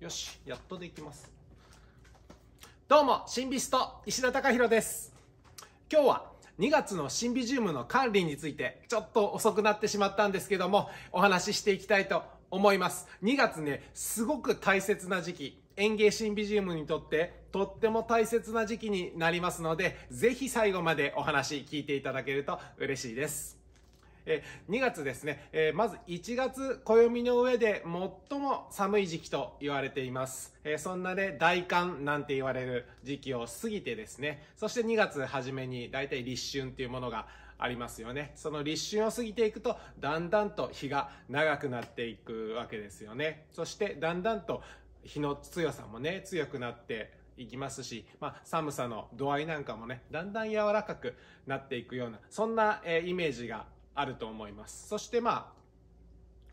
よしやっとできますどうもシンビスト石田貴弘です今日は2月のシンビジウムの管理についてちょっと遅くなってしまったんですけどもお話ししていきたいと思います2月ねすごく大切な時期園芸シンビジウムにとってとっても大切な時期になりますのでぜひ最後までお話聞いていただけると嬉しいですえー、2月ですね、えー、まず1月暦の上で最も寒い時期と言われています。えー、そんなね、大寒なんて言われる時期を過ぎてですね、そして2月初めに大体立春っていうものがありますよね。その立春を過ぎていくと、だんだんと日が長くなっていくわけですよね。そして、だんだんと日の強さもね、強くなっていきますし、まあ、寒さの度合いなんかもね、だんだん柔らかくなっていくような、そんな、えー、イメージがあると思います。そしてまあ、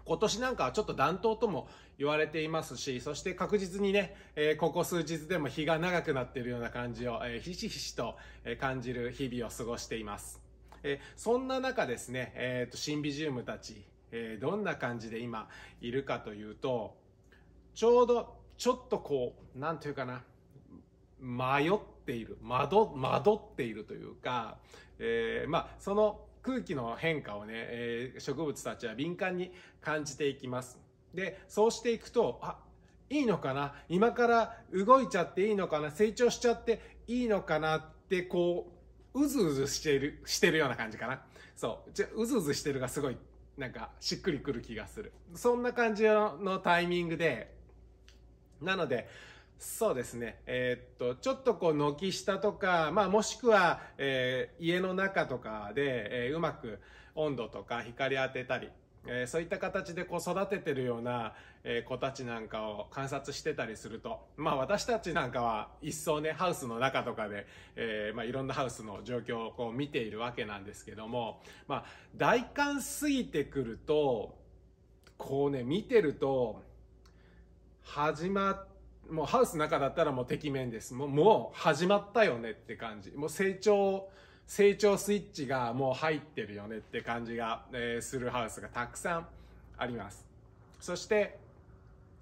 今年なんかはちょっと暖冬とも言われていますし、そして確実にね、えー、ここ数日でも日が長くなっているような感じを、えー、ひしひしと感じる日々を過ごしています。えー、そんな中ですね、えー、とシンビジウムたち、えー、どんな感じで今いるかというと、ちょうどちょっとこう、なん言いうかな、迷っている、惑惑っているというか、えー、まあ、その空気の変化をね、えー、植物たちは敏感に感じていきます。で、そうしていくと、あ、いいのかな今から動いちゃっていいのかな成長しちゃっていいのかなってこう、うずうずしてる、してるような感じかな。そう。じゃ、うずうずしてるがすごい、なんか、しっくりくる気がする。そんな感じのタイミングで、なので、そうですね。えー、っと、ちょっとこう、軒下とか、まあ、もしくは、えー、家の中とかで、えー、うまく温度とか光当てたり、えそういった形でこう育ててるような、え子たちなんかを観察してたりすると、まあ、私たちなんかは一層ね、ハウスの中とかで、えまあ、いろんなハウスの状況をこう見ているわけなんですけども、まあ、大寒過ぎてくると、こうね、見てると、始まって、もうハウスの中だったらもう敵面です。もう、もう始まったよねって感じ。もう成長、成長スイッチがもう入ってるよねって感じが、えー、するハウスがたくさんあります。そして、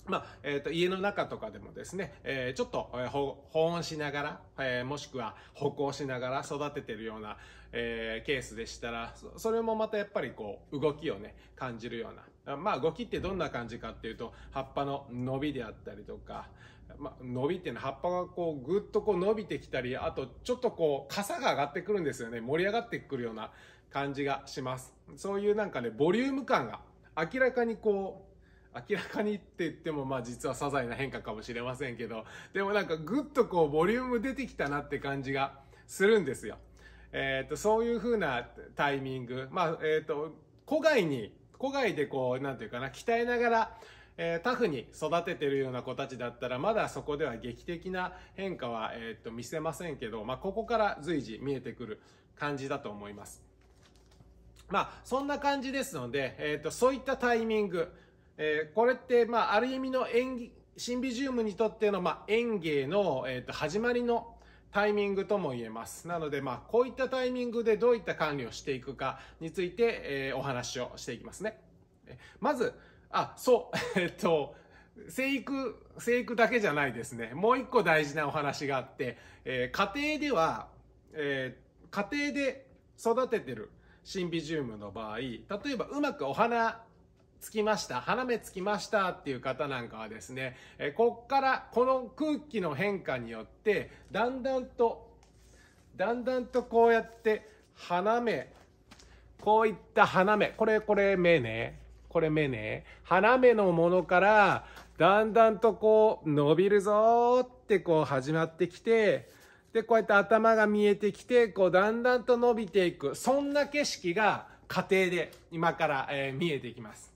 まあ、えっ、ー、と、家の中とかでもですね、えー、ちょっと、えー、保温しながら、えー、もしくは歩行しながら育ててるような、えー、ケースでしたらそ、それもまたやっぱりこう、動きをね、感じるような。まあ、動きってどんな感じかっていうと、葉っぱの伸びであったりとか、ま伸びて葉っぱがこうぐっとこう伸びてきたりあとちょっとこう傘が上がってくるんですよね盛り上がってくるような感じがしますそういうなんかねボリューム感が明らかにこう明らかにって言ってもまあ実は些細な変化かもしれませんけどでもなんかぐっとこうボリューム出てきたなって感じがするんですよ。えーと、とそういう風なタイミングまあえっ、と古外に古外でこう何て言うかな鍛えながらえー、タフに育ててるような子たちだったら、まだそこでは劇的な変化は、えー、っと、見せませんけど、まあ、ここから随時見えてくる感じだと思います。まあ、そんな感じですので、えー、っと、そういったタイミング、えー、これって、まあ、ある意味の演技、シンビジウムにとっての、まあ、演芸の、えっと、始まりのタイミングとも言えます。なので、まあ、こういったタイミングでどういった管理をしていくかについて、えー、お話をしていきますね。まず、あ、そう、えっと、生育、生育だけじゃないですね。もう一個大事なお話があって、えー、家庭では、えー、家庭で育ててるシンビジウムの場合、例えばうまくお花つきました、花芽つきましたっていう方なんかはですね、えー、こっからこの空気の変化によって、だんだんと、だんだんとこうやって花芽、こういった花芽、これ、これ芽ね、これ目ね、花芽のものから、だんだんとこう、伸びるぞってこう始まってきて、で、こうやって頭が見えてきて、こう、だんだんと伸びていく。そんな景色が家庭で今から、えー、見えてきます。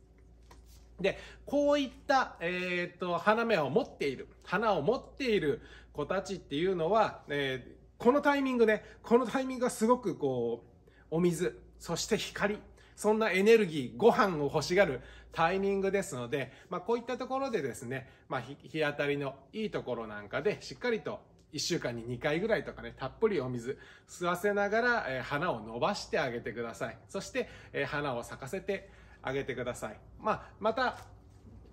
で、こういった、えー、っと、花芽を持っている、花を持っている子たちっていうのは、えー、このタイミングね、このタイミングがすごくこう、お水、そして光そんなエネルギー、ご飯を欲しがるタイミングですので、まあ、こういったところでですね、まあ、日当たりのいいところなんかでしっかりと1週間に2回ぐらいとかね、たっぷりお水吸わせながら、えー、花を伸ばしてあげてください。そして、えー、花を咲かせてあげてください。まあ、また、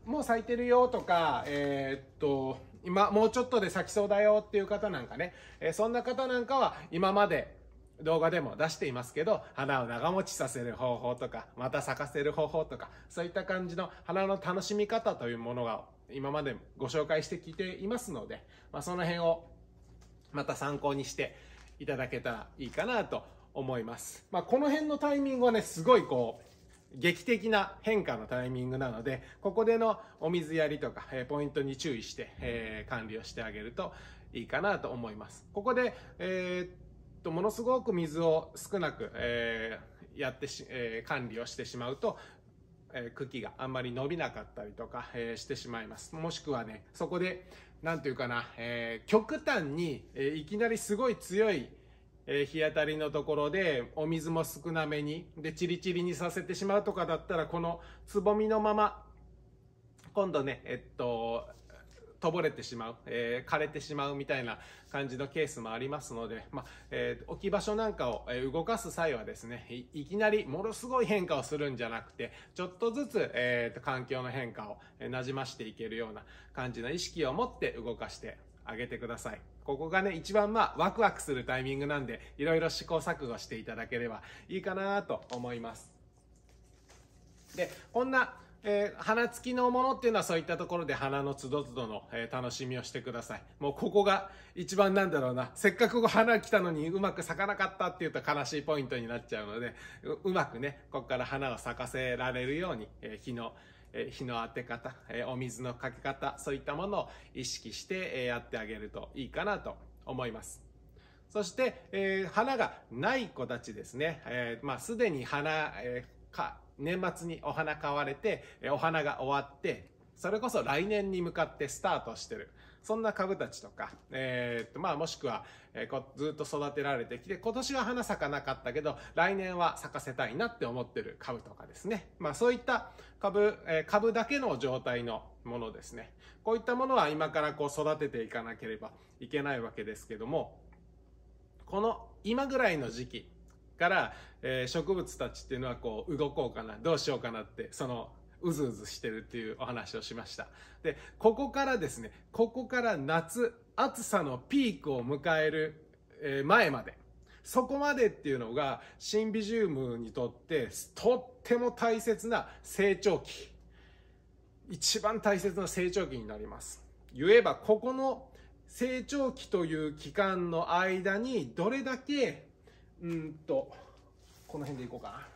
もう咲いてるよとか、えー、っと、今もうちょっとで咲きそうだよっていう方なんかね、えそんな方なんかは今まで動画でも出していますけど、花を長持ちさせる方法とか、また咲かせる方法とか、そういった感じの花の楽しみ方というものが今までご紹介してきていますので、まあ、その辺をまた参考にしていただけたらいいかなと思います。まあ、この辺のタイミングはね、すごいこう、劇的な変化のタイミングなので、ここでのお水やりとか、えー、ポイントに注意して、えー、管理をしてあげるといいかなと思います。ここで、えーとものすごく水を少なく、えー、やってし、えー、管理をしてしまうと、えー、茎があんまり伸びなかったりとか、えー、してしまいます。もしくはね、そこで、何ていうかな、えー、極端に、えー、いきなりすごい強い、えー、日当たりのところでお水も少なめにでチリチリにさせてしまうとかだったらこのつぼみのまま今度ねえっととぼれてしまう、えー、枯れてしまうみたいな感じのケースもありますので、まあ、えー、置き場所なんかを動かす際はですねい、いきなりものすごい変化をするんじゃなくて、ちょっとずつ、えーと、環境の変化をなじましていけるような感じの意識を持って動かしてあげてください。ここがね、一番まあ、ワクワクするタイミングなんで、いろいろ試行錯誤していただければいいかなと思います。で、こんなえー、花付きのものっていうのはそういったところで花のつどつどの、えー、楽しみをしてください。もうここが一番なんだろうな。せっかく花来たのにうまく咲かなかったっていうと悲しいポイントになっちゃうので、うまくね、ここから花を咲かせられるように、えー、日のえ日の当て方、えお水のかけ方、そういったものを意識して、えやってあげるといいかなと思います。そして、えー、花がない子たちですね。えー、まあ、すでに花、えー、か、年末にお花買われて、お花が終わって、それこそ来年に向かってスタートしてる。そんな株たちとか、えー、っと、まあ、もしくは、えー、ずっと育てられてきて、今年は花咲かなかったけど、来年は咲かせたいなって思ってる株とかですね。まあ、そういった株、えー、株だけの状態のものですね。こういったものは今からこう育てていかなければいけないわけですけども、この今ぐらいの時期から、えー、植物たちっていうのはこう動こうかなどうしようかなってそのうずうずしてるっていうお話をしましたでここからですねここから夏暑さのピークを迎える、え前までそこまでっていうのがシンビジウムにとってとっても大切な成長期一番大切な成長期になります言えばここの成長期という期間の間にどれだけうんと、この辺でいこうかな。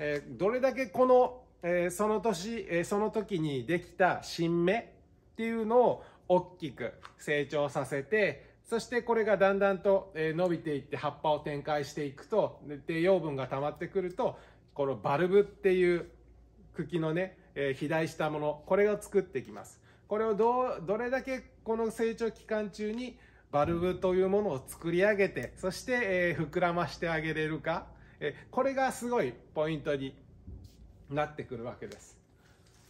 えー、どれだけこの、えー、その年、えー、その時にできた新芽っていうのを大きく成長させて、そしてこれがだんだんと、え伸びていって葉っぱを展開していくと、で、養分が溜まってくると、このバルブっていう茎のね、え肥大したもの、これを作ってきます。これをどう、どれだけこの成長期間中にバルブというものを作り上げて、そして、え膨らましてあげれるか、えこれがすごいポイントになってくるわけです。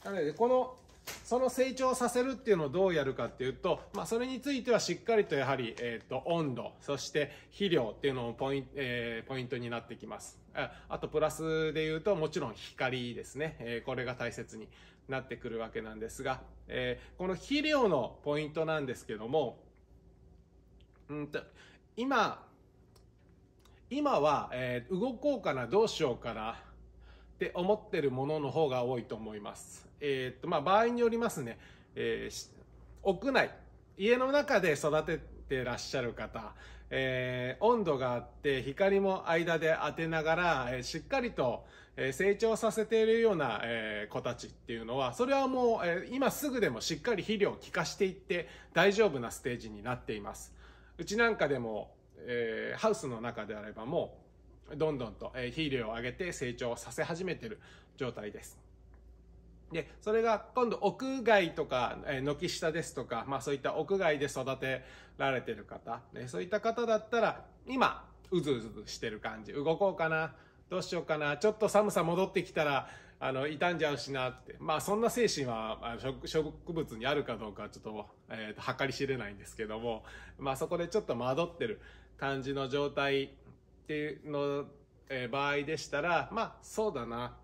なので、この、その成長させるっていうのをどうやるかっていうと、まあ、それについてはしっかりとやはり、えっ、ー、と、温度、そして肥料っていうのもポイン,、えー、ポイントになってきます。あと、プラスで言うと、もちろん光ですね。えー、これが大切になってくるわけなんですが、えこの肥料のポイントなんですけども、うんと、今、今は、えー、動こうかな、どうしようかなって思ってるものの方が多いと思います。えー、っと、まあ、場合によりますね、えー、屋内、家の中で育ててらっしゃる方、えー、温度があって光も間で当てながら、えー、しっかりと、え成長させているような、えー、子たちっていうのは、それはもう、えー、今すぐでもしっかり肥料を効かしていって大丈夫なステージになっています。うちなんかでも、えー、ハウスの中であればもうどんどんと肥料を上げて成長させ始めてる状態です。で、それが今度屋外とか、え軒下ですとか、まあそういった屋外で育てられてる方、ね、そういった方だったら、今、うずうずしてる感じ、動こうかな、どうしようかな、ちょっと寒さ戻ってきたら、あの、傷んじゃうしなって。まあ、そんな精神は、植物にあるかどうかはちょっと、えっ、ー、と、計り知れないんですけども、まあ、そこでちょっと惑ってる感じの状態っていうの、えー、場合でしたら、まあ、そうだな。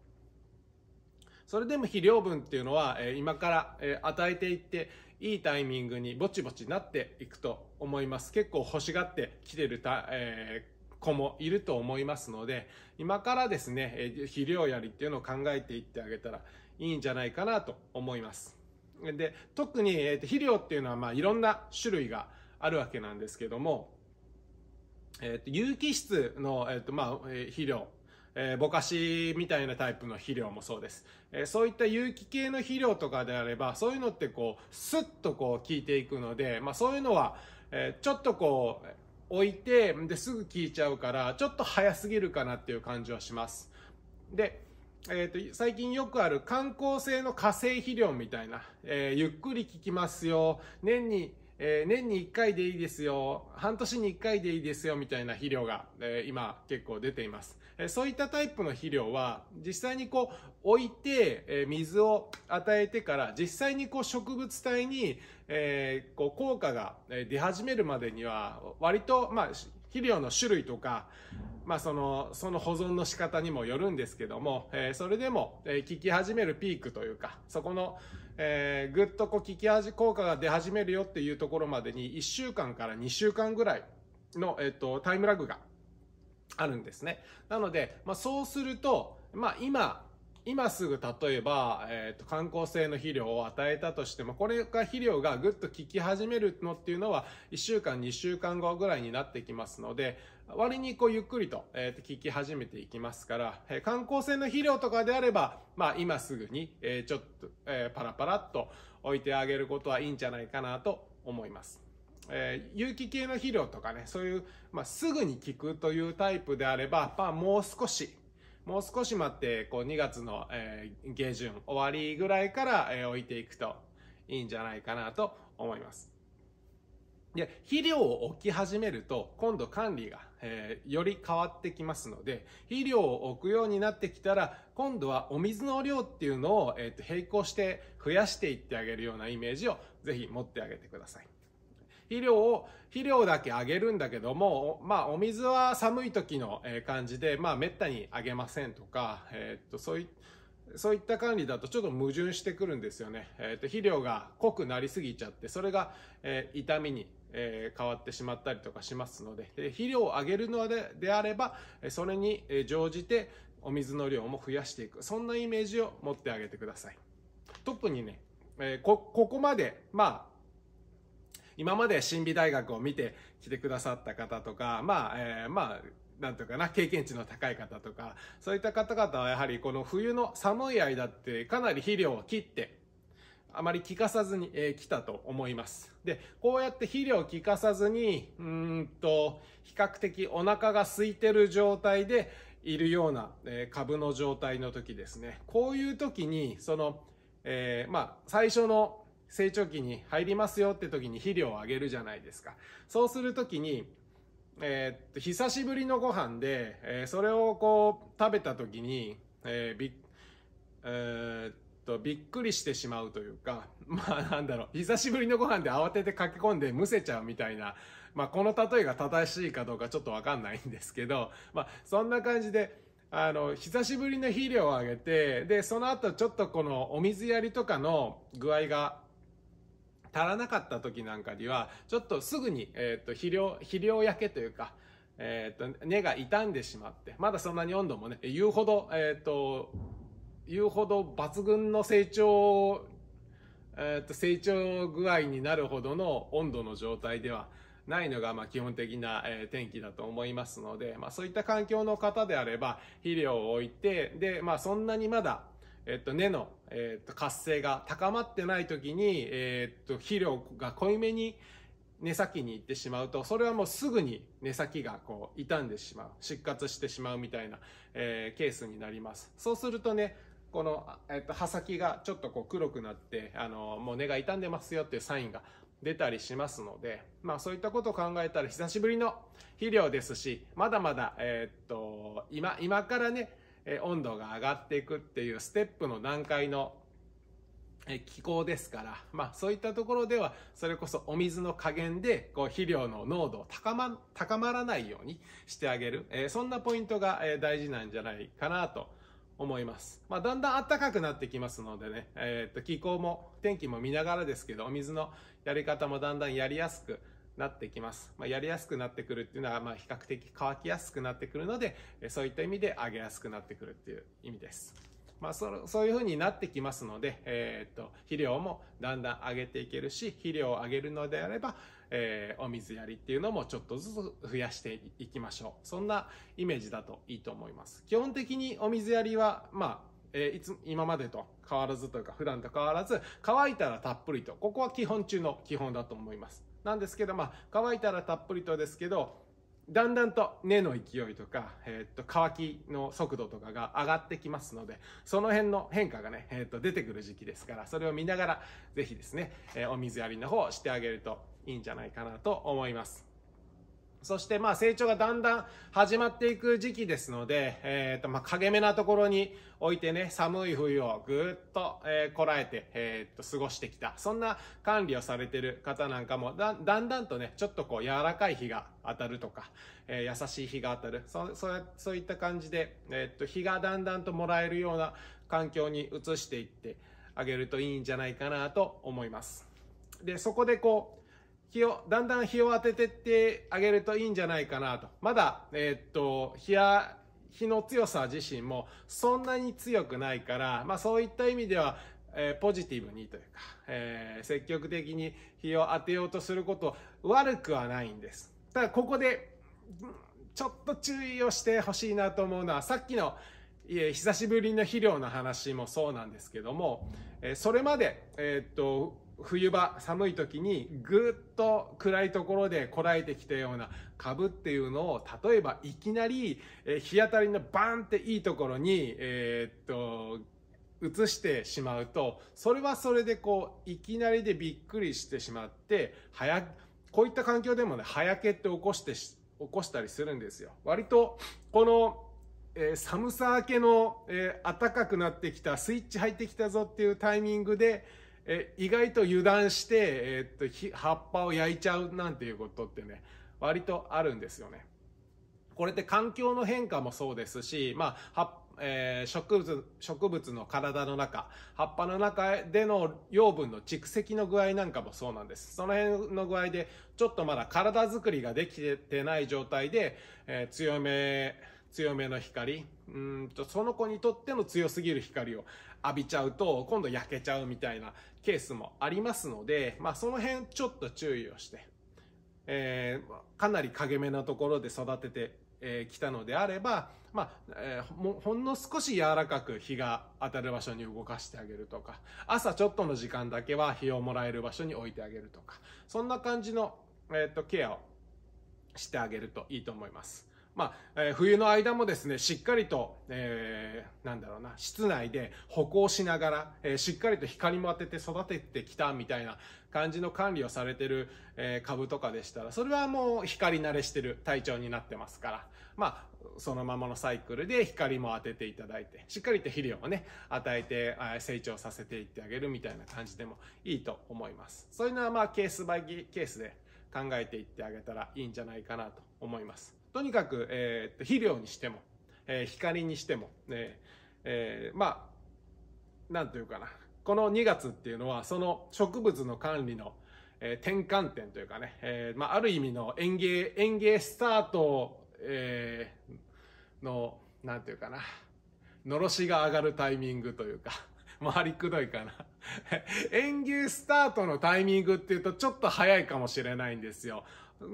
それでも肥料分っていうのは、えー、今から、え与えていって、いいタイミングにぼちぼちなっていくと思います。結構欲しがってきてるた、え子もいると思いますので、今からですね、肥料やりっていうのを考えていってあげたらいいんじゃないかなと思います。で、特に、肥料っていうのは、まあ、いろんな種類があるわけなんですけども、えー、と有機質の、えーとまあえ肥料、えー、ぼかしみたいなタイプの肥料もそうです、えー、そういった有機系の肥料とかであればそういうのってこうスッとこう効いていくので、まあ、そういうのは、えー、ちょっとこう置いて、ですぐ聞いちゃうから、ちょっと早すぎるかなっていう感じはします。で、えーと、最近よくある観光性の化成肥料みたいな、えー、ゆっくり効きますよ年に、えー、年に1回でいいですよ半年に1回でいいですよみたいな肥料が、えー、今結構出ていますそういったタイプの肥料は実際にこう置いて、水を与えてから実際にこう植物体に、えこう効果が出始めるまでには割とまあ肥料の種類とか、まあ、そのその保存の仕方にもよるんですけども、えー、それでも、えー、効き始めるピークというかそこの、えー、ぐっとこう効き味効果が出始めるよっていうところまでに1週間から2週間ぐらいの、えとタイムラグがあるんですね。なので、まあ、そうすると、まあ、今、今すぐ例えば、えっ、ー、と観光性の肥料を与えたとしてもこれが肥料がぐっと効き始めるのっていうのは1週間2週間後ぐらいになってきますので割にこうゆっくりと,、えー、と効き始めていきますから、えー、観光性の肥料とかであれば、まあ、今すぐに、えー、ちょっと、えー、パラパラっと置いてあげることはいいんじゃないかなと思います。えー、有機系の肥料とかね、そういう、まあ、すぐに効くというタイプであれば、まあ、もう少し、もう少し待って、こう、2月の、えー、下旬、終わりぐらいから、えー、置いていくといいんじゃないかなと思います。で、肥料を置き始めると、今度管理が、えー、より変わってきますので、肥料を置くようになってきたら、今度はお水の量っていうのを、えー、と並行して増やしていってあげるようなイメージを、ぜひ持ってあげてください。肥料を、肥料だけあげるんだけども、まあ、お水は寒い時の感じで、まあ、めったにあげませんとか、えー、っと、そういそういった管理だとちょっと矛盾してくるんですよね。えー、っと、肥料が濃くなりすぎちゃって、それが、えー、痛みに、えー、変わってしまったりとかしますので、で肥料を上げるのでであれば、それに乗じてお水の量も増やしていく。そんなイメージを持ってあげてください。特にね、えー、こ、ここまで、まあ、今まで神美大学を見てきてくださった方とか、まあ、えー、まあ、なんうかな、経験値の高い方とか、そういった方々はやはりこの冬の寒い間ってかなり肥料を切って、あまり効かさずに、えー、来たと思います。で、こうやって肥料を効かさずに、うんと、比較的お腹が空いてる状態でいるような、えー、株の状態の時ですね。こういう時に、その、えー、まあ、最初の成長期に入りますよって時に肥料をあげるじゃないですか。そうするときに、えー、っと、久しぶりのご飯で、えー、それをこう、食べた時に、えー、び、えー、っと、びっくりしてしまうというか、まあなんだろう、久しぶりのご飯で慌てて駆け込んでむせちゃうみたいな、まあこの例えが正しいかどうかちょっとわかんないんですけど、まあそんな感じで、あの、久しぶりの肥料をあげて、で、その後ちょっとこのお水やりとかの具合が足らなかった時なんかには、ちょっとすぐに、えっ、ー、と、肥料、肥料焼けというか、えっ、ー、と、根が傷んでしまって、まだそんなに温度もね、言うほど、えっ、ー、と、言うほど抜群の成長、えっ、と、成長具合になるほどの温度の状態では、ないのが、ま基本的な、え天気だと思いますので、まあ、そういった環境の方であれば、肥料を置いて、で、まあ、そんなにまだ、えっと、根の、えっと、活性が高まってない時に、えっと、肥料が濃いめに根先に行ってしまうと、それはもうすぐに根先がこう傷んでしまう、失活してしまうみたいな、えー、ケースになります。そうするとね、この、えっと、刃先がちょっとこう黒くなって、あの、もう根が傷んでますよっていうサインが出たりしますので、まあそういったことを考えたら久しぶりの肥料ですし、まだまだ、えっと、今、今からね、え温度が上がっていくっていうステップの段階の気候ですから、まあそういったところでは、それこそお水の加減で、こう肥料の濃度を高ま、高まらないようにしてあげる。えそんなポイントが、え大事なんじゃないかなと思います。まあだんだん暖かくなってきますのでね、えー、っと気候も天気も見ながらですけど、お水のやり方もだんだんやりやすくなってきます。まあ、やりやすくなってくるっていうのは、まあ、比較的乾きやすくなってくるので、そういった意味で上げやすくなってくるっていう意味です。まあ、そそういうふうになってきますので、えー、っと肥料もだんだん上げていけるし肥料を上げるのであれば、えー、お水やりっていうのもちょっとずつ増やしていきましょうそんなイメージだといいと思います基本的にお水やりは、まあえー、いつ今までと変わらずというか普段と変わらず乾いたらたっぷりとここは基本中の基本だと思いますなんですけど、まあ、乾いたらたっぷりとですけど、だんだんと根の勢いとか、えー、っと、乾きの速度とかが上がってきますので、その辺の変化がね、えー、っと、出てくる時期ですから、それを見ながら、ぜひですね、えー、お水やりの方をしてあげるといいんじゃないかなと思います。そしてまあ成長がだんだん始まっていく時期ですので、えっ、ー、とまあ影めなところに置いてね、寒い冬をぐっと、えこらえて、えっ、と過ごしてきた。そんな管理をされてる方なんかもだ、だんだんとね、ちょっとこう柔らかい日が当たるとか、えー、優しい日が当たる。そ、そう、そういった感じで、えっ、と日がだんだんともらえるような環境に移していってあげるといいんじゃないかなと思います。で、そこでこう、日を、だんだん日を当ててってあげるといいんじゃないかなと。まだ、えー、っと、日や、日の強さ自身もそんなに強くないから、まあそういった意味では、えー、ポジティブにというか、えー、積極的に日を当てようとすること悪くはないんです。ただここで、ちょっと注意をしてほしいなと思うのは、さっきの、いえ、久しぶりの肥料の話もそうなんですけども、えー、それまで、えっと、冬場寒い時にぐっと暗いところでこらえてきたような株っていうのを例えばいきなり、日当たりのバーンっていいところに、えー、っと移してしまうとそれはそれでこういきなりでびっくりしてしまって早こういった環境でもね早けって起こして起こしたりするんですよ。割とこのえー、寒さ明けの、えー、暖かくなってきたスイッチ入ってきたぞっていうタイミングでえ意外と油断して、えー、っと葉っぱを焼いちゃうなんていうことってね割とあるんですよね。これって環境の変化もそうですし、まあ、えー、植物、植物の体の中、葉っぱの中での養分の蓄積の具合なんかもそうなんです。その辺の具合で、ちょっとまだ体作りができてない状態で、えー、強め、強めの光、うんと、その子にとっての強すぎる光を浴びちゃうと、今度焼けちゃうみたいなケースもありますので、まあその辺ちょっと注意をして、えー、かなり陰めなところで育ててえー、来たのであれば、まあ、えー、ほんの少し柔らかく日が当たる場所に動かしてあげるとか、朝ちょっとの時間だけは日をもらえる場所に置いてあげるとか、そんな感じの、えっ、と、ケアをしてあげるといいと思います。まあ、えー、冬の間もですね、しっかりと、えー、なんだろうな、室内で歩行しながら、えー、しっかりと光も当てて育ててきたみたいな感じの管理をされてる、え株とかでしたら、それはもう光慣れしてる体調になってますから、まあ、そのままのサイクルで光も当てていただいて、しっかりと肥料をね、与えて、成長させていってあげるみたいな感じでもいいと思います。そういうのはまあ、ケースバイケースで考えていってあげたらいいんじゃないかなと思います。とにかく、えー、肥料にしても、えー、光にしても、ええー、まあ、なんというかな。この2月っていうのは、その植物の管理の、えー、転換点というかね、えー、まあ、ある意味の園芸、園芸スタート、えー、の、なんていうかな。のろしが上がるタイミングというか、回りくどいかな。演芸スタートのタイミングっていうとちょっと早いかもしれないんですよ。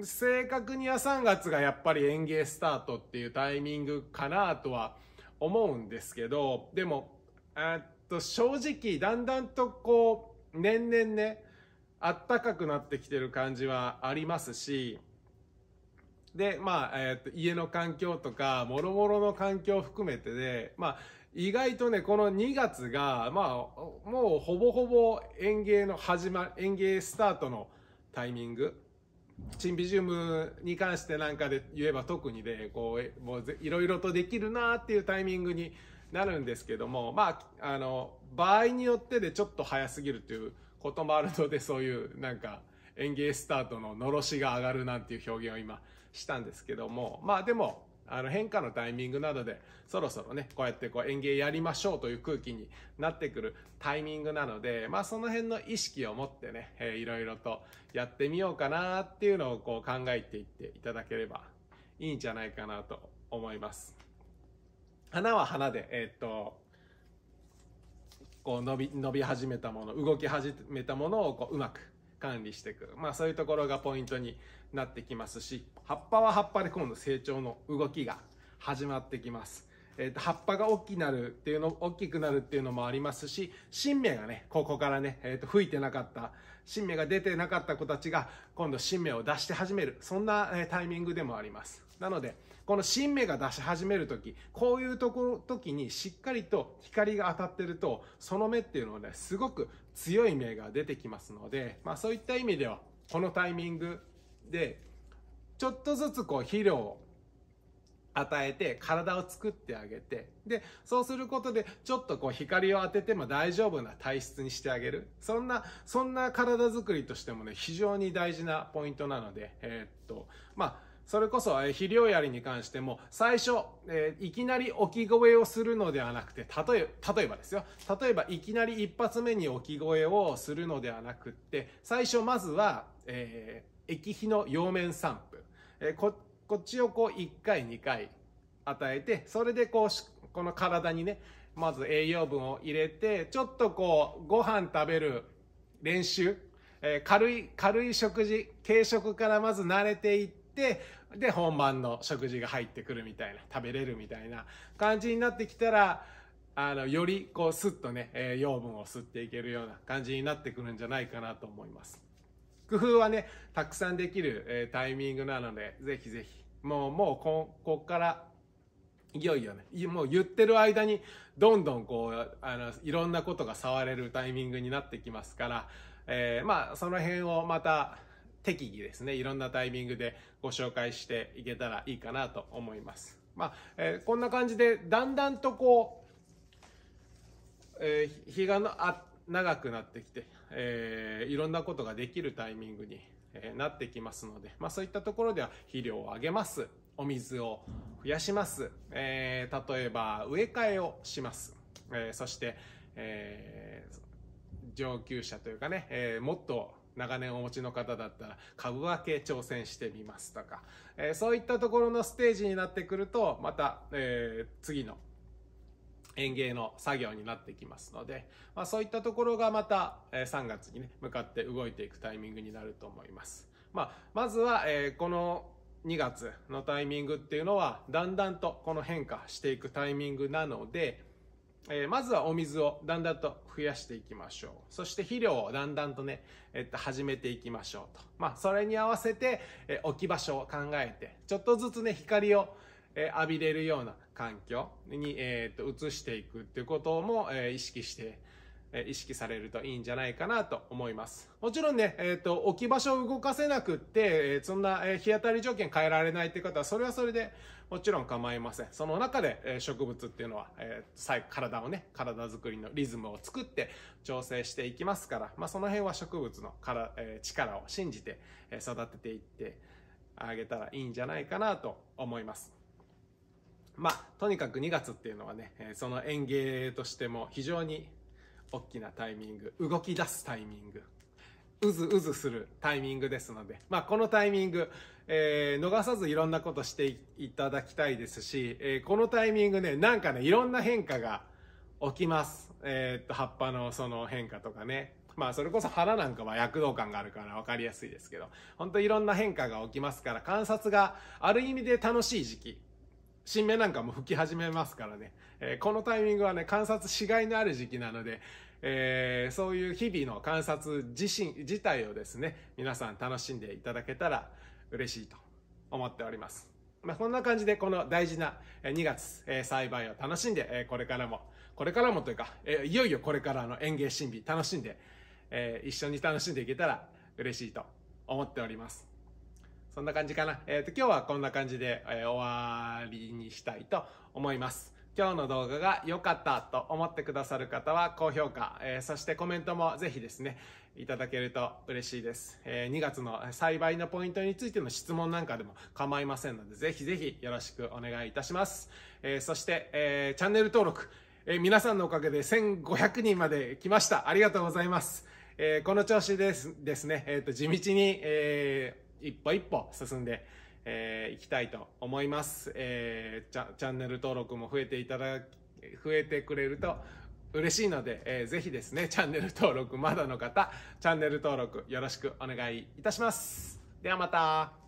正確には3月がやっぱり園芸スタートっていうタイミングかなとは思うんですけど、でも、えっと、正直だんだんとこう、年々ね、あったかくなってきてる感じはありますし、で、まあ、えっと、家の環境とか、もろもろの環境を含めてで、まあ、意外とね、この2月が、まあ、もうほぼほぼ園芸の始ま、園芸スタートのタイミング。チンビジウムに関してなんかで言えば特にで、こう、もういろいろとできるなっていうタイミングになるんですけども、まあ、あの、場合によってでちょっと早すぎるということもあるので、そういうなんか園芸スタートののろしが上がるなんていう表現を今したんですけども、まあでも、あの変化のタイミングなどで、そろそろね、こうやってこう園芸やりましょうという空気になってくるタイミングなので、まあその辺の意識を持ってね、えー、いろいろとやってみようかなっていうのをこう考えていっていただければいいんじゃないかなと思います。花は花で、えー、っと、こう伸び、伸び始めたもの、動き始めたものをこううまく管理していく。まあそういうところがポイントになってきますし葉っぱは葉っぱで今度成長の動きが始まってきます。えー、と葉っぱが大きくなるっていうの大きくなるっていうのもありますし新芽がねここからね、えー、と吹いてなかった新芽が出てなかった子たちが今度新芽を出して始めるそんな、えタイミングでもありますなのでこの新芽が出し始める時こういうとこ時にしっかりと光が当たってるとその芽っていうのはねすごく強い芽が出てきますので、まあ、そういった意味ではこのタイミングで、ちょっとずつこう肥料を与えて体を作ってあげてでそうすることでちょっとこう光を当てても大丈夫な体質にしてあげるそんなそんな体づくりとしてもね非常に大事なポイントなのでえー、っとまあそれこそ、え肥料やりに関しても、最初、えー、いきなり置き声をするのではなくて、例え、例えばですよ。例えば、いきなり一発目に置き声をするのではなくって、最初まずは、えー液肥の葉面散布、えここっちをこう1回2回与えてそれでこうこの体にねまず栄養分を入れてちょっとこうご飯食べる練習、え軽い軽い食事軽食からまず慣れていってで本番の食事が入ってくるみたいな食べれるみたいな感じになってきたらあのよりこうスッとね、え養分を吸っていけるような感じになってくるんじゃないかなと思います。工夫はね、たくさんできる、えー、タイミングなので、ぜひぜひ。もう、もうこ、こっから、いよいよね、もう言ってる間に、どんどんこう、あの、いろんなことが触れるタイミングになってきますから、えー、まあ、その辺をまた、適宜ですね、いろんなタイミングでご紹介していけたらいいかなと思います。まあ、えー、こんな感じで、だんだんとこう、えー、日がのあって、長くなってきて、えー、いろんなことができるタイミングに、えー、なってきますので、まあ、そういったところでは肥料を上げます。お水を増やします。えー、例えば植え替えをします。えー、そして、えー、上級者というかね、えー、もっと長年お持ちの方だったら株分け挑戦してみますとか、えー、そういったところのステージになってくると、また、えー、次の園芸の作業になってきますので、まあ、そういったところがまた、え3月にね、向かって動いていくタイミングになると思います。まあ、まずは、えこの2月のタイミングっていうのは、だんだんとこの変化していくタイミングなので、えまずはお水をだんだんと増やしていきましょう。そして肥料をだんだんとね、えっと、始めていきましょうと。まあ、それに合わせて、え置き場所を考えて、ちょっとずつね、光をえ浴びれるような環境に、えー、と移していくっていうことも、え意識して、え意識されるといいんじゃないかなと思います。もちろんね、えっ、ー、と、置き場所を動かせなくって、えそんな、え日当たり条件変えられないって方は、それはそれでもちろん構いません。その中で、え植物っていうのは、えー、体をね、体づくりのリズムを作って調整していきますから、まあ、その辺は植物のから、え力を信じて、え育てていってあげたらいいんじゃないかなと思います。まあ、とにかく2月っていうのはね、その園芸としても非常に大きなタイミング、動き出すタイミング、うずうずするタイミングですので、まあ、このタイミング、えー、逃さずいろんなことしていただきたいですし、えー、このタイミングね、なんかね、いろんな変化が起きます。えー、っと、葉っぱのその変化とかね。まあ、それこそ花なんかは躍動感があるから分かりやすいですけど、本当いろんな変化が起きますから、観察がある意味で楽しい時期新芽なんかも吹き始めますからね、えー、このタイミングはね、観察しがいのある時期なので、えー、そういう日々の観察自身、自体をですね、皆さん楽しんでいただけたら嬉しいと思っております。まあ、こんな感じでこの大事な2月、えー、栽培を楽しんで、えー、これからも、これからもというか、えー、いよいよこれからの園芸神秘楽しんで、えー、一緒に楽しんでいけたら嬉しいと思っております。そんな感じかな。えっ、ー、と、今日はこんな感じで、えー、終わりにしたいと思います。今日の動画が良かったと思ってくださる方は高評価、えー、そしてコメントもぜひですね、いただけると嬉しいです。えー、2月の栽培のポイントについての質問なんかでも構いませんので、ぜひぜひよろしくお願いいたします。えー、そして、えチャンネル登録、え皆さんのおかげで1500人まで来ました。ありがとうございます。えこの調子ですですね、えーと、と地道に、えー一歩一歩進んで、えー、きたいと思います。えー、チャチャンネル登録も増えていただき、増えてくれると嬉しいので、えー、ぜひですね、チャンネル登録まだの方、チャンネル登録よろしくお願いいたします。ではまた。